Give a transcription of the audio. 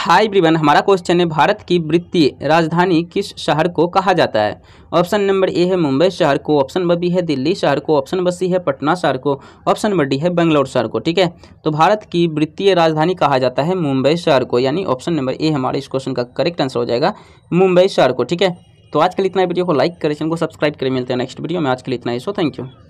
high ब्रिवन हमारा question है भारत की वित्तीय राजधानी किस शहर को कहा जाता है ऑप्शन नंबर ए है मुंबई शहर को ऑप्शन बी है दिल्ली शहर को ऑप्शन सी है पटना शहर को ऑप्शन नंबर डी है बेंगलोर शहर को ठीक है तो भारत की वित्तीय राजधानी कहा जाता है मुंबई शहर को यानी ऑप्शन नंबर ए हमारे इस क्वेश्चन का करेक्ट आंसर हो जाएगा मुंबई शहर को ठीक है तो आज के लिए इतना वीडियो को लाइक करें चैनल को सब्सक्राइब करें मिलते हैं नेक्स्ट वीडियो में आज के लिए इतना ही सो थैंक यू